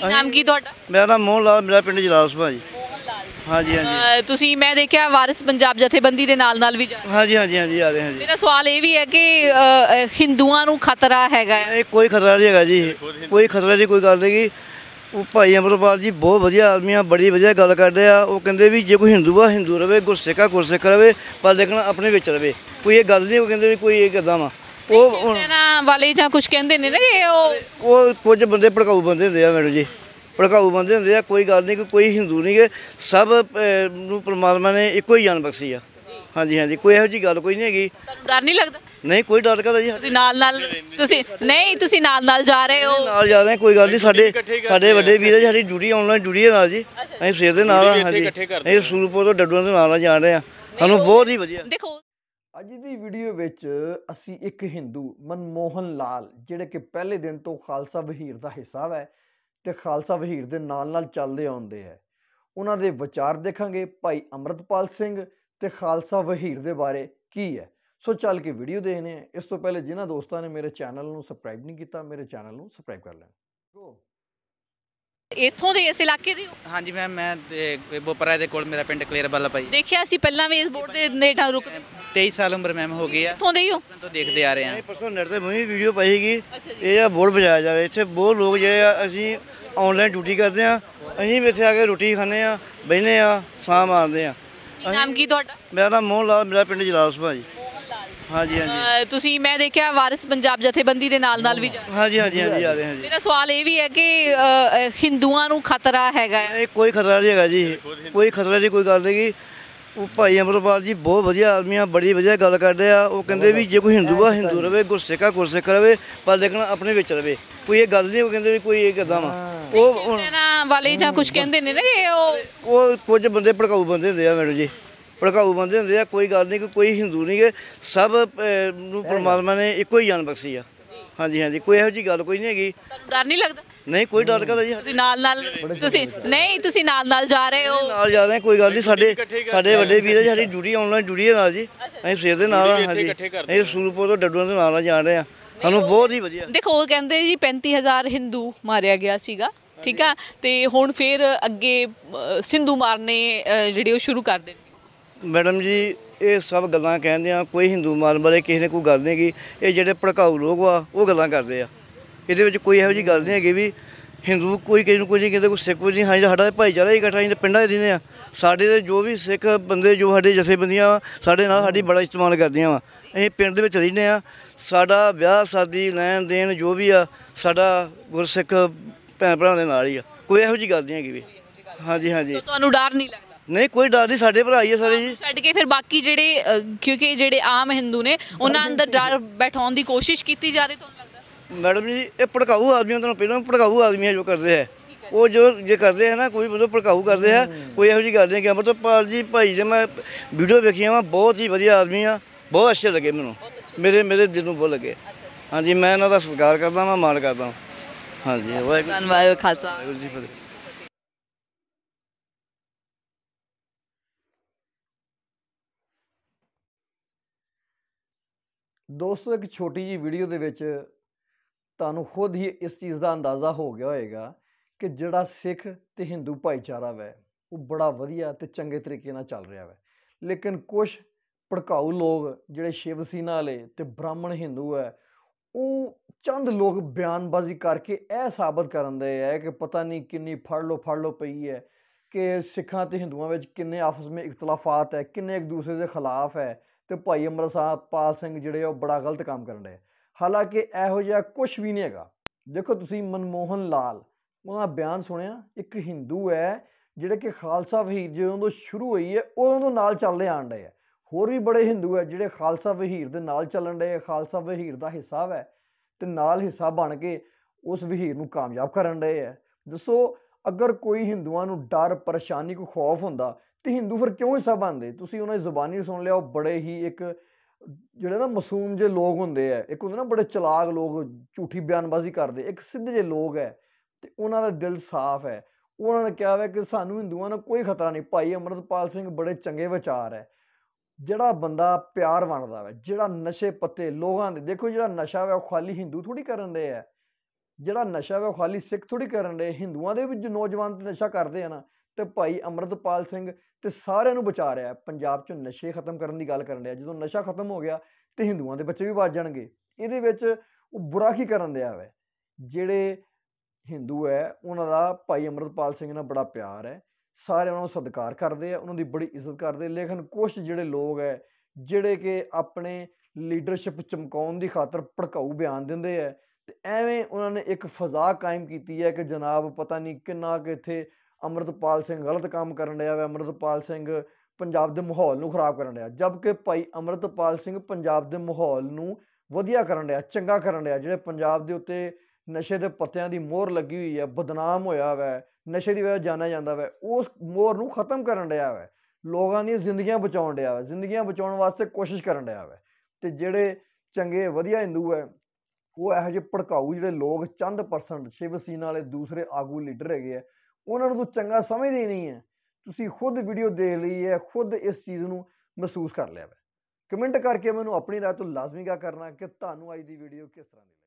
ਕੀ ਨਾਮ ਕੀ ਤੁਹਾਡਾ ਮੇਰਾ ਨਾਮ ਮੋਹਨ ਲਾਲ ਮੇਰਾ ਪਿੰਡ ਜਲਾਲ ਸਭਾ ਜੀ ਹਾਂਜੀ ਹਾਂਜੀ ਤੁਸੀਂ ਮੈਂ ਦੇਖਿਆ ਵਾਰਿਸ ਪੰਜਾਬ ਜਥੇਬੰਦੀ ਦੇ ਨਾਲ ਨਾਲ ਵੀ ਜਾ ਹਾਂਜੀ ਹਾਂਜੀ ਹਾਂਜੀ ਆ ਰਹੇ ਹਾਂ ਜੀ ਮੇਰਾ ਸਵਾਲ ਇਹ ਵੀ ਹੈ ਕਿ ਹਿੰਦੂਆਂ ਨੂੰ ਖਤਰਾ ਹੈਗਾ ਹੈ। ਇਹ ਕੋਈ ਖਤਰਾ ਨਹੀਂ ਹੈਗਾ ਜੀ ਕੋਈ ਖਤਰਾ ਨਹੀਂ ਕੋਈ ਗੱਲ ਨਹੀਂ ਗੀ ਉਹ ਭਾਈ ਅਮਰਪਾਲ ਜੀ ਬਹੁਤ ਵਧੀਆ ਆਦਮੀ ਆ ਬੜੀ ਵਧੀਆ ਗੱਲ ਕਰਦੇ ਆ ਉਹ ਕਹਿੰਦੇ ਵੀ ਜੇ ਕੋਈ ਹਿੰਦੂ ਆ ਹਿੰਦੂ ਰਵੇ ਗੁਰਸਿੱਖ ਆ ਗੁਰਸਿੱਖ ਰਵੇ ਪਰ ਲੇਕਿਨ ਆਪਣੇ ਵਿੱਚ ਰਵੇ ਕੋਈ ਇਹ ਗੱਲ ਨਹੀਂ ਉਹ ਕਹਿੰਦੇ ਵੀ ਕੋਈ ਇਹ ਕਿਦਾਂ ਵਾ ਉਹ ਸੈਨਾ ਵਾਲੇ ਜਾਂ ਕੁਝ ਕਹਿੰਦੇ ਨੇ ਨਾ ਇਹ ਉਹ ਉਹ ਕੁਝ ਬੰਦੇ ਭੜਕਾਊ ਬੰਦੇ ਹੁੰਦੇ ਆ ਮੈਡਮ ਜੀ ਭੜਕਾਊ ਬੰਦੇ ਹੁੰਦੇ ਆ ਕੋਈ ਗੱਲ ਨਹੀਂ ਕੋਈ ਹਿੰਦੂ ਨਹੀਂ ਗੇ ਸਭ ਨੂੰ ਪਰਮਾਤਮਾ ਨੇ ਇੱਕੋ ਹੀ ਜਾਨ ਬਖਸ਼ੀ ਆ ਹਾਂਜੀ ਹਾਂਜੀ ਕੋਈ ਇਹੋ ਜੀ ਗੱਲ ਕੋਈ ਨਹੀਂ ਹੈਗੀ ਤੁਹਾਨੂੰ ਡਰ ਨਹੀਂ ਲੱਗਦਾ ਨਹੀਂ ਕੋਈ ਡਰ ਕਰਦਾ ਜੀ ਤੁਸੀਂ ਨਾਲ ਨਾਲ ਤੁਸੀਂ ਨਹੀਂ ਤੁਸੀਂ ਨਾਲ ਨਾਲ ਜਾ ਰਹੇ ਹੋ ਨਾਲ ਜਾ ਰਹੇ ਕੋਈ ਗੱਲ ਨਹੀਂ ਸਾਡੇ ਸਾਡੇ ਵੱਡੇ ਵੀਰ ਜੀ, ਸਾਡੀ ਡਿਊਟੀ ਆਨਲਾਈਨ ਡਿਊਟੀ ਹੈ ਨਾਲ ਜੀ ਅਸੀਂ ਸਵੇਰ ਦੇ ਨਾਲ ਆ, ਹਾਂਜੀ ਅਸੀਂ ਸਰੂਪੁਰ ਤੋਂ ਡੱਡੂਆਂ ਦੇ ਨਾਲ ਜਾ ਰਹੇ ਆ ਸਾਨੂੰ ਬਹੁਤ ਹੀ ਵਧੀਆ ਦੇਖੋ ਅੱਜ ਦੀ ਵੀਡੀਓ ਵਿੱਚ ਅਸੀਂ ਇੱਕ ਹਿੰਦੂ ਮਨਮੋਹਨ ਲਾਲ ਜਿਹੜੇ ਕਿ ਪਹਿਲੇ ਦਿਨ ਤੋਂ ਖਾਲਸਾ ਵਹੀਰ ਦਾ ਹਿੱਸਾ ਹੈ ਤੇ ਖਾਲਸਾ ਵਹੀਰ ਦੇ ਨਾਲ ਨਾਲ ਚੱਲਦੇ ਆਉਂਦੇ ਆ ਉਹਨਾਂ ਦੇ ਵਿਚਾਰ ਦੇਖਾਂਗੇ ਭਾਈ ਅਮਰਤਪਾਲ ਸਿੰਘ ਤੇ ਖਾਲਸਾ ਵਹੀਰ ਦੇ ਬਾਰੇ ਕੀ ਹੈ ਸੋ ਚੱਲ ਕੇ ਵੀਡੀਓ ਦੇਖਨੇ ਆ ਇਸ ਤੋਂ ਪਹਿਲੇ ਜਿਨ੍ਹਾਂ ਦੋਸਤਾਂ ਨੇ ਮੇਰੇ ਚੈਨਲ ਨੂੰ ਸਬਸਕ੍ਰਾਈਬ ਨਹੀਂ ਕੀਤਾ ਮੇਰੇ ਚੈਨਲ ਨੂੰ ਸਬਸਕ੍ਰਾਈਬ ਕਰ ਲੈਣ ਗੋ ਇੱਥੋਂ ਦੇ ਇਸ ਇਲਾਕੇ ਦੇ ਹਾਂਜੀ ਮੈਮ ਮੈਂ ਬੋਪਰਾ ਦੇ ਕੋਲ ਮੇਰਾ ਪਿੰਡ ਕਲੇਰ ਬੱਲਾ ਭਾਈ ਦੇਖਿਆ ਸੀ ਪਹਿਲਾਂ ਵੀ ਇਸ ਬੋਰਡ ਦੇ ਨੇੜੇ ਰੁਕ 23 ਸਾਲ ਉਮਰ ਮੈਮ ਹੋ ਗਈ ਆ ਇੱਥੋਂ ਦੇ ਹੀ ਹੋ ਤੋਂ ਦੇਖਦੇ ਆ ਰਹੇ ਆ ਇਹ ਪਰਸੋਂ ਨੈਟ ਤੇ ਮੈਂ ਵੀਡੀਓ ਪਾਈ ਇਹ ਆ ਬੋਰਡ ਵਜਾਇਆ ਜਾਵੇ ਇੱਥੇ ਬਹੁਤ ਲੋਕ ਜਿਹੜੇ ਆ ਅਸੀਂ ਆਨਲਾਈਨ ਡਿਊਟੀ ਕਰਦੇ ਆ ਅਸੀਂ ਇੱਥੇ ਆ ਕੇ ਰੋਟੀ ਖਾਂਦੇ ਆ ਬਹਿੰਦੇ ਆ ਸਾਹ ਮਾਰਦੇ ਆ ਨਾਮ ਕੀ ਤੁਹਾਡਾ ਮੇਰਾ ਨਾਮ ਮੋਹਨ ਲਾਲ ਮੇਰਾ ਪਿੰਡ ਜਲਾਲਸਪਾ ਜੀ ਹਾਂਜੀ ਹਾਂਜੀ ਤੁਸੀਂ ਮੈਂ ਦੇਖਿਆ ਵਾਰਿਸ ਪੰਜਾਬ ਜਥੇਬੰਦੀ ਦੇ ਨਾਲ ਨਾਲ ਵੀ ਹਾਂਜੀ ਹਾਂਜੀ ਹਾਂਜੀ ਆ ਰਹੇ ਹਾਂ ਜੀ ਮੇਰਾ ਸਵਾਲ ਇਹ ਵੀ ਹੈ ਕਿ ਹਿੰਦੂਆਂ ਨੂੰ ਖਤਰਾ ਹੈਗਾ ਹੈ। ਇਹ ਕੋਈ ਖਤਰਾ ਨਹੀਂ ਹੈਗਾ ਜੀ ਕੋਈ ਖਤਰਾ ਨਹੀਂ ਕੋਈ ਗੱਲ ਨਹੀਂ ਕਿ ਉਹ ਭਾਈ ਅਮਰਪਾਲ ਜੀ ਬਹੁਤ ਵਧੀਆ ਆਦਮੀ ਆ ਬੜੀ ਵਧੀਆ ਗੱਲ ਕਰਦੇ ਆ ਉਹ ਕਹਿੰਦੇ ਵੀ ਜੇ ਕੋਈ ਹਿੰਦੂ ਆ ਹਿੰਦੂ ਰਵੇ ਗੁਰਸਿੱਖ ਆ ਗੁਰਸਿੱਖ ਰਵੇ ਪਰ ਲੇਕਿਨ ਆਪਣੇ ਵਿੱਚ ਰਵੇ ਕੋਈ ਇਹ ਗੱਲ ਨਹੀਂ ਉਹ ਕਹਿੰਦੇ ਵੀ ਕੋਈ ਇਹ ਕਿਦਾਂ ਵਾ ਉਹ ਵਾਲੇ ਜਾਂ ਕੁਝ ਕਹਿੰਦੇ ਨੇ ਨਾ ਕਿ ਉਹ ਉਹ ਕੁਝ ਬੰਦੇ ਭੜਕਾਉ ਬੰਦੇ ਹੁੰਦੇ ਆ ਮੈਡਮ ਜੀ ਭੜਕਾਊ ਬੰਦੇ ਹੁੰਦੇ ਆ ਕੋਈ ਗੱਲ ਨਹੀਂ ਕਿ ਕੋਈ ਹਿੰਦੂ ਨਹੀਂ ਗੇ ਸਭ ਨੂੰ ਪਰਮਾਤਮਾ ਨੇ ਇੱਕੋ ਹੀ ਜਾਨ ਬਖਸ਼ੀ ਆ ਹਾਂਜੀ ਹਾਂਜੀ ਕੋਈ ਇਹੋ ਜੀ ਗੱਲ ਕੋਈ ਨਹੀਂ ਹੈਗੀ ਤੁਹਾਨੂੰ ਡਰ ਨਹੀਂ ਲੱਗਦਾ ਨਹੀਂ ਕੋਈ ਡਰ ਕਰਦਾ ਜੀ ਤੁਸੀਂ ਨਾਲ ਨਾਲ ਤੁਸੀਂ ਨਹੀਂ ਤੁਸੀਂ ਨਾਲ ਨਾਲ ਜਾ ਰਹੇ ਹੋ ਨਾਲ ਜਾ ਰਹੇ ਕੋਈ ਗੱਲ ਨਹੀਂ ਸਾਡੇ ਸਾਡੇ ਵੱਡੇ ਵੀਰ ਸਾਡੀ ਡਿਊਟੀ ਆਨਲਾਈਨ ਡਿਊਟੀ ਹੈ ਨਾਲ ਜੀ ਅਸੀਂ ਫੇਰ ਦੇ ਨਾਲ ਆ ਹਾਂਜੀ ਅਸੀਂ ਸੂਰਪੁਰ ਤੋਂ ਡੱਡੂਆਂ ਦੇ ਨਾਲ ਜਾ ਰਹੇ ਆ ਸਾਨੂੰ ਬਹੁਤ ਹੀ ਵਧੀਆ ਦੇਖੋ ਉਹ ਕਹਿੰਦੇ ਜੀ 35000 ਹਿੰਦੂ ਮਾਰਿਆ ਗਿਆ ਸੀਗਾ ਠੀਕ ਆ ਤੇ ਹੁਣ ਫੇਰ ਅੱਗੇ ਸਿੰਧੂ ਮਾਰਨੇ ਜਿਹੜੇ ਉਹ ਸ਼ੁਰੂ ਕਰ ਦੇਣ ਮੈਡਮ ਜੀ ਇਹ ਸਭ ਗੱਲਾਂ ਕਹਿੰਦੇ ਆ ਕੋਈ ਹਿੰਦੂ ਮਾਨ ਬਾਰੇ ਕਿਸੇ ਨੇ ਕੋਈ ਗੱਲ ਨਹੀਂ ਹੈਗੀ ਇਹ ਜਿਹੜੇ ਭੜਕਾਊ ਲੋਕ ਆ ਉਹ ਗੱਲਾਂ ਕਰਦੇ ਆ ਇਹਦੇ ਵਿੱਚ ਕੋਈ ਇਹੋ ਜੀ ਗੱਲ ਨਹੀਂ ਹੈਗੀ ਵੀ ਹਿੰਦੂ ਕੋਈ ਕਿਸੇ ਨੂੰ ਕੋਈ ਨਹੀਂ ਕਹਿੰਦੇ ਕੋਈ ਸਿੱਖ ਕੋਈ ਨਹੀਂ ਹਾਂ ਸਾਡਾ ਭਾਈਚਾਰਾ ਹੀ ਇਕੱਠਾ ਹੀ ਪਿੰਡਾਂ ਦੇ ਦਿਨੇ ਆ ਸਾਡੇ ਦੇ ਜੋ ਵੀ ਸਿੱਖ ਬੰਦੇ ਜੋ ਸਾਡੇ ਜਥੇਬੰਦੀਆਂ ਸਾਡੇ ਨਾਲ ਸਾਡੀ ਬੜਾ ਇਸਤੇਮਾਲ ਕਰਦੀਆਂ ਆ ਅਸੀਂ ਪਿੰਡ ਦੇ ਵਿੱਚ ਰਹਿੰਦੇ ਆ ਸਾਡਾ ਵਿਆਹ ਸ਼ਾਦੀ ਲੈਣ ਦੇਣ ਜੋ ਵੀ ਆ ਸਾਡਾ ਗੁਰਸਿੱਖ ਭੈਣ ਭਰਾਵਾਂ ਦੇ ਨਾਲ ਹੀ ਆ ਕੋਈ ਇਹੋ ਜੀ ਗੱਲ ਨਹੀਂ ਹੈਗੀ ਵੀ ਹਾਂਜੀ ਹਾਂਜੀ ਤੁਹਾਨੂੰ ਡਰ ਨਹੀਂ ਲੱਗਦਾ ਨਹੀਂ ਕੋਈ ਡਰ ਨਹੀਂ ਸਾਡੇ ਭਰਾ ਹੀ ਆ ਸਾਰੇ ਜੀ ਛੱਡ ਕੇ ਫਿਰ ਬਾਕੀ ਜਿਹੜੇ ਕਿਉਂਕਿ ਜਿਹੜੇ ਆਮ ਹਿੰਦੂ ਨੇ ਉਹਨਾਂ ਅੰਦਰ ਡਰ ਬਿਠਾਉਣ ਦੀ ਕੋਸ਼ਿਸ਼ ਕੀਤੀ ਜਾ ਰਹੀ ਤੁਹਾਨੂੰ ਲੱਗਦਾ ਮੈਡਮ ਜੀ ਇਹ ਭੜਕਾਊ ਆਦਮੀਆਂ ਤੁਹਾਨੂੰ ਪਹਿਲਾਂ ਪੜਕਾਉ ਭੜਕਾਊ ਆਦਮੀ ਹੈ ਜੋ ਕਰਦੇ ਹੈ ਉਹ ਜੋ ਜੇ ਕਰਦੇ ਹੈ ਨਾ ਕੋਈ ਮਤਲਬ ਭੜਕਾਊ ਕਰਦੇ ਹੈ ਕੋਈ ਇਹੋ ਜਿਹੀ ਗੱਲ ਨਹੀਂ ਕਿ ਅਮਰਤਪਾਲ ਜੀ ਭਾਈ ਜੇ ਮੈਂ ਵੀਡੀਓ ਵੇਖੀਆਂ ਵਾ ਬਹੁਤ ਹੀ ਵਧੀਆ ਆਦਮੀ ਆ ਬਹੁਤ ਅੱਛੇ ਲੱਗੇ ਮੈਨੂੰ ਮੇਰੇ ਮੇਰੇ ਦਿਲ ਨੂੰ ਬਹੁਤ ਲੱਗੇ ਹਾਂਜੀ ਮੈਂ ਇਹਨਾਂ ਦਾ ਸਤਿਕਾਰ ਕਰਦਾ ਮੈਂ ਮਾਣ ਕਰਦਾ ਹਾਂਜੀ ਵਾਹਿਗੁਰੂ ਧੰਨਵਾਦ ਖਾਲਸਾ ਵਾਹਿਗੁਰੂ ਜੀ ਫਤਿਹ ਦੋਸਤੋ ਇੱਕ ਛੋਟੀ ਜੀ ਵੀਡੀਓ ਦੇ ਵਿੱਚ ਤੁਹਾਨੂੰ ਖੁਦ ਹੀ ਇਸ ਚੀਜ਼ ਦਾ ਅੰਦਾਜ਼ਾ ਹੋ ਗਿਆ ਹੋਵੇਗਾ ਕਿ ਜਿਹੜਾ ਸਿੱਖ ਤੇ ਹਿੰਦੂ ਭਾਈਚਾਰਾ ਵੈ ਉਹ ਬੜਾ ਵਧੀਆ ਤੇ ਚੰਗੇ ਤਰੀਕੇ ਨਾਲ ਚੱਲ ਰਿਹਾ ਵੈ ਲੇਕਿਨ ਕੁਝ ਭੜਕਾਊ ਲੋਕ ਜਿਹੜੇ ਸ਼ਿਵ ਸੀਨਾ ਵਾਲੇ ਤੇ ਬ੍ਰਾਹਮਣ ਹਿੰਦੂ ਹੈ ਉਹ ਚੰਦ ਲੋਕ ਬਿਆਨਬਾਜ਼ੀ ਕਰਕੇ ਇਹ ਸਾਬਤ ਕਰਨ ਦੇ ਹੈ ਕਿ ਪਤਾ ਨਹੀਂ ਕਿੰਨੀ ਫੜ ਲੋ ਫੜ ਲੋ ਪਈ ਹੈ ਕਿ ਸਿੱਖਾਂ ਤੇ ਹਿੰਦੂਆਂ ਵਿੱਚ ਕਿੰਨੇ ਆਪਸ ਵਿੱਚ ਇਖਤਲਾਫਾਤ ਹੈ ਕਿੰਨੇ ਇੱਕ ਦੂਸਰੇ ਦੇ ਖਿਲਾਫ ਹੈ ਤੇ ਭਾਈ ਪਾਲ ਸਿੰਘ ਜਿਹੜੇ ਉਹ ਬੜਾ ਗਲਤ ਕੰਮ ਕਰਨ ਰਹੇ ਹਾਲਾਂਕਿ ਇਹੋ ਜਿਹਾ ਕੁਝ ਵੀ ਨਹੀਂ ਹੈਗਾ ਦੇਖੋ ਤੁਸੀਂ ਮਨਮੋਹਨ ਲਾਲ ਉਹਦਾ ਬਿਆਨ ਸੁਣਿਆ ਇੱਕ ਹਿੰਦੂ ਹੈ ਜਿਹੜੇ ਕਿ ਖਾਲਸਾ ਵਹੀਰ ਜਦੋਂ ਤੋਂ ਸ਼ੁਰੂ ਹੋਈ ਹੈ ਉਦੋਂ ਤੋਂ ਨਾਲ ਚੱਲਦੇ ਆਣ ਰਹੇ ਆ ਹੋਰ ਵੀ ਬੜੇ ਹਿੰਦੂ ਹੈ ਜਿਹੜੇ ਖਾਲਸਾ ਵਹੀਰ ਦੇ ਨਾਲ ਚੱਲਣ ਰਹੇ ਖਾਲਸਾ ਵਹੀਰ ਦਾ ਹਿੱਸਾ ਹੈ ਤੇ ਨਾਲ ਹਿੱਸਾ ਬਣ ਕੇ ਉਸ ਵਹੀਰ ਨੂੰ ਕਾਮਯਾਬ ਕਰਨ ਰਹੇ ਆ ਦੱਸੋ ਅਗਰ ਕੋਈ ਹਿੰਦੂਆਂ ਨੂੰ ਡਰ ਪਰੇਸ਼ਾਨੀ ਕੋ ਖੌਫ ਹੁੰਦਾ ਤੇ ਹਿੰਦੂ ਫਿਰ ਕਿਉਂ ਹਿੱਸਾ ਬਣਦੇ ਤੁਸੀਂ ਉਹਨਾਂ ਦੀ ਜ਼ੁਬਾਨੀ ਸੁਣ ਲਿਆ ਉਹ ਬੜੇ ਹੀ ਇੱਕ ਜਿਹੜੇ ਨਾ ਮਾਸੂਮ ਜੇ ਲੋਕ ਹੁੰਦੇ ਆ ਇੱਕ ਹੁੰਦੇ ਨਾ ਬੜੇ ਚਲਾਕ ਲੋਕ ਝੂਠੀ ਬਿਆਨਬਾਜ਼ੀ ਕਰਦੇ ਇੱਕ ਸਿੱਧੇ ਜੇ ਲੋਕ ਹੈ ਤੇ ਉਹਨਾਂ ਦਾ ਦਿਲ ਸਾਫ਼ ਹੈ ਉਹਨਾਂ ਨੇ ਕਿਹਾ ਵੇ ਕਿ ਸਾਨੂੰ ਹਿੰਦੂਆਂ ਨਾਲ ਕੋਈ ਖਤਰਾ ਨਹੀਂ ਭਾਈ ਅਮਰਤਪਾਲ ਸਿੰਘ ਬੜੇ ਚੰਗੇ ਵਿਚਾਰ ਹੈ ਜਿਹੜਾ ਬੰਦਾ ਪਿਆਰ ਬਣਦਾ ਵੇ ਜਿਹੜਾ ਨਸ਼ੇ ਪੱਤੇ ਲੋਕਾਂ ਦੇ ਦੇਖੋ ਜਿਹੜਾ ਨਸ਼ਾ ਵੇ ਉਹ ਖਾਲੀ ਹਿੰਦੂ ਥੋੜੀ ਕਰਨ ਦੇ ਆ ਜਿਹੜਾ ਨਸ਼ਾ ਵੇ ਉਹ ਖਾਲੀ ਸਿੱਖ ਥੋੜੀ ਕਰਨ ਦੇ ਹਿੰਦੂਆਂ ਦੇ ਵੀ ਨੌਜਵਾਨ ਨਸ਼ਾ ਕਰਦੇ ਆ ਨਾ ਤੇ ਭਾਈ ਅਮਰਦਪਾਲ ਸਿੰਘ ਤੇ ਸਾਰਿਆਂ ਨੂੰ ਬਚਾ ਰਿਹਾ ਪੰਜਾਬ 'ਚ ਨਸ਼ੇ ਖਤਮ ਕਰਨ ਦੀ ਗੱਲ ਕਰਨ ਰਿਹਾ ਜਦੋਂ ਨਸ਼ਾ ਖਤਮ ਹੋ ਗਿਆ ਤੇ ਹਿੰਦੂਆਂ ਦੇ ਬੱਚੇ ਵੀ ਬਚ ਜਾਣਗੇ ਇਹਦੇ ਵਿੱਚ ਉਹ ਬੁਰਾ ਕੀ ਕਰਨ ਰਿਹਾ ਹੈ ਜਿਹੜੇ ਹਿੰਦੂ ਹੈ ਉਹਨਾਂ ਦਾ ਭਾਈ ਅਮਰਦਪਾਲ ਸਿੰਘ ਨਾਲ ਬੜਾ ਪਿਆਰ ਹੈ ਸਾਰੇ ਉਹਨਾਂ ਨੂੰ ਸਤਿਕਾਰ ਕਰਦੇ ਆ ਉਹਨਾਂ ਦੀ ਬੜੀ ਇੱਜ਼ਤ ਕਰਦੇ ਲੇਕਿਨ ਕੁਝ ਜਿਹੜੇ ਲੋਕ ਹੈ ਜਿਹੜੇ ਕਿ ਆਪਣੇ ਲੀਡਰਸ਼ਿਪ ਚਮਕਾਉਣ ਦੀ ਖਾਤਰ ਭੜਕਾਊ ਬਿਆਨ ਦਿੰਦੇ ਆ ਤੇ ਐਵੇਂ ਉਹਨਾਂ ਨੇ ਇੱਕ ਫਜ਼ਾ ਕਾਇਮ ਕੀਤੀ ਹੈ ਕਿ ਜਨਾਬ ਪਤਾ ਨਹੀਂ ਕਿੰਨਾ ਕਿ ਇੱਥੇ ਅਮਰਤਪਾਲ ਸਿੰਘ ਗਲਤ ਕੰਮ ਕਰਨ ਰਿਹਾ ਹੈ ਅਮਰਤਪਾਲ ਸਿੰਘ ਪੰਜਾਬ ਦੇ ਮਾਹੌਲ ਨੂੰ ਖਰਾਬ ਕਰਨ ਰਿਹਾ ਜਦਕਿ ਭਾਈ ਅਮਰਤਪਾਲ ਸਿੰਘ ਪੰਜਾਬ ਦੇ ਮਾਹੌਲ ਨੂੰ ਵਧੀਆ ਕਰਨ ਰਿਹਾ ਚੰਗਾ ਕਰਨ ਰਿਹਾ ਜਿਹੜੇ ਪੰਜਾਬ ਦੇ ਉੱਤੇ ਨਸ਼ੇ ਦੇ ਪੱਤਿਆਂ ਦੀ ਮੋਹਰ ਲੱਗੀ ਹੋਈ ਹੈ ਬਦਨਾਮ ਹੋਇਆ ਵੈ ਨਸ਼ੇ ਦੀ ਵਜ੍ਹਾ ਜਾਣਿਆ ਜਾਂਦਾ ਵੈ ਉਸ ਮੋਹਰ ਨੂੰ ਖਤਮ ਕਰਨ ਰਿਹਾ ਵੈ ਲੋਕਾਂ ਦੀਆਂ ਜ਼ਿੰਦਗੀਆਂ ਬਚਾਉਣ ਰਿਹਾ ਵੈ ਜ਼ਿੰਦਗੀਆਂ ਬਚਾਉਣ ਵਾਸਤੇ ਕੋਸ਼ਿਸ਼ ਕਰਨ ਰਿਹਾ ਵੈ ਤੇ ਜਿਹੜੇ ਚੰਗੇ ਵਧੀਆ ਹਿੰਦੂ ਹੈ ਉਹ ਇਹੋ ਜਿਹੇ ਭੜਕਾਊ ਜਿਹੜੇ ਲੋਕ ਚੰਦ ਪਰਸੈਂਟ ਸ਼ਿਵ ਸੈਨਾ ਵਾਲੇ ਦੂਸਰੇ ਆਗੂ ਲੀਡਰ ਹੈਗੇ ਆ ਉਹਨਾਂ ਨੂੰ ਤੂੰ ਚੰਗਾ ਸਮਝਦੇ ਨਹੀਂ ਹੈ ਤੁਸੀਂ ਖੁਦ ਵੀਡੀਓ ਦੇਖ ਲਈ ਹੈ ਖੁਦ ਇਸ ਚੀਜ਼ ਨੂੰ ਮਹਿਸੂਸ ਕਰ ਲਿਆ ਹੈ ਕਮੈਂਟ ਕਰਕੇ ਮੈਨੂੰ ਆਪਣੀ ਰਾਏ ਤੋਂ ਲਾਜ਼ਮੀ ਕਾ ਕਰਨਾ ਕਿ ਤੁਹਾਨੂੰ ਅੱਜ ਦੀ ਵੀਡੀਓ ਕਿਸ ਤਰ੍ਹਾਂ ਦੀ